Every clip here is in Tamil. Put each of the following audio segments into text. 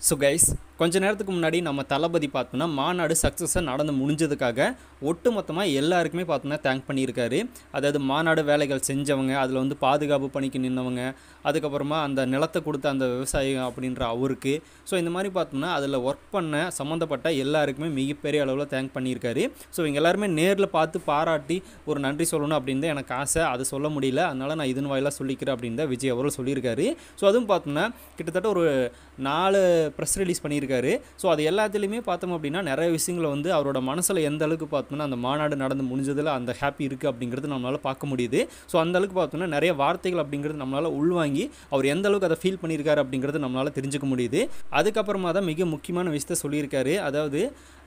so guys கொஞ்ச நேரத்துக்கு முன்னாடி நம்ம தளபதி பார்த்தோன்னா மாநாடு சக்ஸஸாக நடந்து முடிஞ்சதுக்காக ஒட்டு மொத்தமாக எல்லாருக்குமே பார்த்தோன்னா தேங்க் பண்ணியிருக்காரு அதாவது மாநாடு வேலைகள் செஞ்சவங்க அதில் வந்து பாதுகாப்பு பணிக்கு நின்றவங்க அதுக்கப்புறமா அந்த நிலத்தை கொடுத்த அந்த விவசாயி அப்படின்ற அவருக்கு ஸோ இந்த மாதிரி பார்த்தோம்னா அதில் ஒர்க் பண்ண சம்மந்தப்பட்ட எல்லாருக்குமே மிகப்பெரிய அளவில் தேங்க் பண்ணியிருக்காரு ஸோ இவங்க எல்லாருமே நேரில் பார்த்து பாராட்டி ஒரு நன்றி சொல்லணும் அப்படின்னு எனக்கு ஆசை அதை சொல்ல முடியல அதனால் நான் இதன் வாயிலாக சொல்லிக்கிறேன் அப்படின்னு தான் விஜய் அவர்கள் சொல்லியிருக்காரு ஸோ அதுவும் பார்த்தோம்னா கிட்டத்தட்ட ஒரு நாலு ப்ரெஸ் ரிலீஸ் பண்ணியிருக்காரு பண்ணியிருக்காரு ஸோ அது எல்லாத்துலேயுமே பார்த்தோம் அப்படின்னா நிறைய விஷயங்களை வந்து அவரோட மனசில் எந்த அளவுக்கு பார்த்தோம்னா அந்த மாநாடு நடந்து முடிஞ்சதில் அந்த ஹாப்பி இருக்குது அப்படிங்கிறது நம்மளால் பார்க்க முடியுது ஸோ அந்த அளவுக்கு பார்த்தோம்னா நிறைய வார்த்தைகள் அப்படிங்கிறது நம்மளால் உள்வாங்கி அவர் எந்த அளவுக்கு அதை ஃபீல் பண்ணியிருக்காரு அப்படிங்கிறது நம்மளால் தெரிஞ்சுக்க முடியுது அதுக்கப்புறமா தான் மிக முக்கியமான விஷயத்த சொல்லியிருக்காரு அதாவது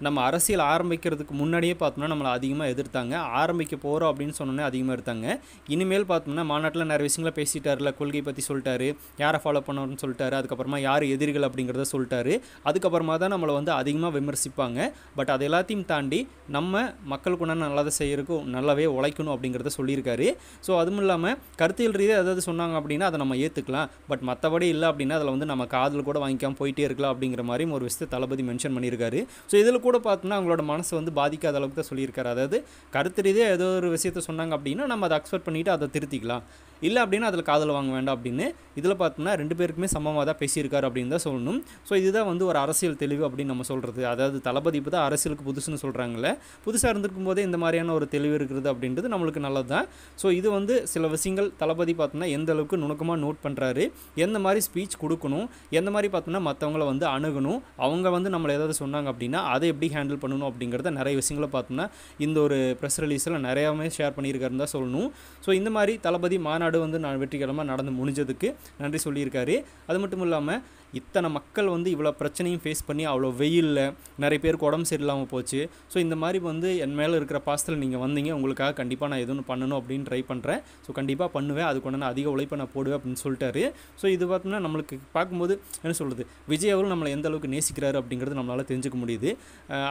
நம்ம அரசியல் ஆரம்பிக்கிறதுக்கு முன்னாடியே பார்த்தோம்னா நம்மளை அதிகமாக எதிர்த்தாங்க ஆரம்பிக்க போகிறோம் அப்படின்னு சொன்னோன்னே அதிகமாக எடுத்தாங்க இனிமேல் பார்த்தோம்னா மாநாட்டில் நிறைய விஷயங்களை பேசிட்டாருல கொள்கை பற்றி சொல்லிட்டாரு யாரை ஃபாலோ பண்ணணும்னு சொல்லிட்டாரு அதுக்கப்புறமா யார் எதிரிகள் அப்படிங்கிறத சொல்லிட்டாரு அதுக்கப்புறமா தான் நம்மளை வந்து அதிகமாக விமர்சிப்பாங்க பட் அது எல்லாத்தையும் தாண்டி நம்ம மக்கள் குணம் நல்லதை செய்யறதுக்கும் நல்லாவே உழைக்கணும் அப்படிங்கிறத சொல்லியிருக்காரு ஸோ அதுவும் இல்லாமல் கருத்தியல் ரீதியாக ஏதாவது சொன்னாங்க அப்படின்னா அதை நம்ம ஏற்றுக்கலாம் பட் மற்றபடி இல்லை அப்படின்னா அதில் வந்து நம்ம காதில் கூட வாங்கிக்காமல் போயிட்டே இருக்கலாம் அப்படிங்கிற மாதிரி ஒரு விஷயத்தை தளபதி மென்ஷன் பண்ணியிருக்காரு ஸோ இதில் கூட பார்த்தோம்னா அவங்களோட மனசை வந்து பாதிக்காத அளவுக்கு தான் சொல்லியிருக்காரு அதாவது கருத்து ரீதியாக ஏதோ ஒரு விஷயத்த சொன்னாங்க அப்படின்னா நம்ம அதை அக்செப்ட் பண்ணிட்டு அதை திருத்திக்கலாம் இல்லை அப்படின்னா அதில் காதல் வாங்க வேண்டாம் அப்படின்னு இதில் பார்த்தோம்னா ரெண்டு பேருக்குமே சமமாக தான் பேசியிருக்காரு அப்படின்னு தான் சொல்லணும் ஸோ இதுதான் வந்து ஒரு அரசியல் தெளிவு அப்படின்னு நம்ம சொல்கிறது அதாவது தளபதி இப்போ தான் அரசியலுக்கு புதுசுன்னு சொல்கிறாங்கல்ல புதுசாக இருந்திருக்கும் போதே இந்த மாதிரியான ஒரு தெளிவு இருக்கிறது அப்படின்றது நம்மளுக்கு நல்லது தான் ஸோ இது வந்து சில விஷயங்கள் தளபதி பார்த்தோம்னா எந்த அளவுக்கு நுணுக்கமாக நோட் பண்ணுறாரு எந்த மாதிரி ஸ்பீச் கொடுக்கணும் எந்த மாதிரி பார்த்தோம்னா மற்றவங்கள வந்து அணுகணும் அவங்க வந்து நம்மளை ஏதாவது சொன்னாங்க அப்படின்னா அதை எப்படி ஹேண்டில் பண்ணணும் அப்படிங்கிறத நிறைய விஷயங்களை பார்த்தோம்னா இந்த ஒரு ப்ரெஸ் ரிலீஸில் நிறையாவே ஷேர் பண்ணியிருக்காருன்னு தான் சொல்லணும் ஸோ இந்த மாதிரி தளபதி மாநாடு வந்து நான் வெற்றிகரமாக நடந்து முடிஞ்சதுக்கு நன்றி சொல்லியிருக்காரு அது மட்டும் இல்லாமல் இத்தனை மக்கள் வந்து இவ்வளோ பிரச்சனையும் ஃபேஸ் பண்ணி அவ்வளோ வெயிலில் நிறைய பேருக்கு உடம்பு சரியில்லாமல் போச்சு ஸோ இந்த மாதிரி வந்து என் மேலே இருக்கிற பாசத்தில் நீங்கள் வந்தீங்க உங்களுக்காக கண்டிப்பாக நான் எதுவும் பண்ணணும் அப்படின்னு ட்ரை பண்ணுறேன் ஸோ கண்டிப்பாக பண்ணுவேன் அதுக்கு நான் அதிக உழைப்பை நான் போடுவேன் அப்படின்னு சொல்லிட்டாரு ஸோ இது பார்த்தோம்னா நம்மளுக்கு பார்க்கும்போது என்ன சொல்கிறது விஜய் அவரும் நம்மளை எந்த அளவுக்கு நேசிக்கிறாரு அப்படிங்கிறது நம்மளால் தெரிஞ்சுக்க முடியுது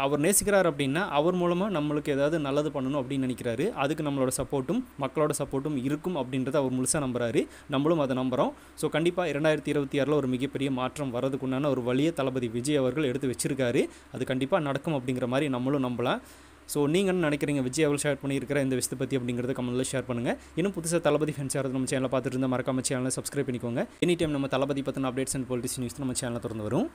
அவர் நேசிக்கிறார் அப்படின்னா அவர் மூலமாக நம்மளுக்கு ஏதாவது நல்லது பண்ணணும் அப்படின்னு நினைக்கிறாரு அதுக்கு நம்மளோட சப்போர்ட்டும் மக்களோட சப்போர்ட்டும் இருக்கும் அப்படின்றத அவர் முழுசாக நம்புறாரு நம்மளும் அதை நம்புகிறோம் ஸோ கண்டிப்பாக இரண்டாயிரத்தி இருபத்தி ஆறில் ஒரு மிகப்பெரிய மாற்றம் மாற்றம் வரதுக்குண்டான ஒரு வழியை தளபதி விஜய் அவர்கள் எடுத்து வச்சிருக்காரு அது கண்டிப்பாக நடக்கும் அப்படிங்கிற மாதிரி நம்மளும் நம்பலாம் ஸோ நீங்கள் என்ன நினைக்கிறீங்க விஜய் அவர்கள் ஷேர் பண்ணியிருக்கிற இந்த விஷயத்தை பற்றி அப்படிங்கிறத கமெண்ட்டில் ஷேர் பண்ணுங்கள் இன்னும் புதுசாக தளபதி ஃபேன்ஸ் யாராவது நம்ம சேனலில் பார்த்துட்டு இருந்தால் மறக்காம சேனலை சப்ஸ்கிரைப் பண்ணிக்கோங்க எனி டைம் நம்ம தளபதி பற்றின அப்டேட்ஸ் அண்ட் பாலிட்டிக்ஸ் நியூஸ் நம்ம சேனலில் திறந்து வரும்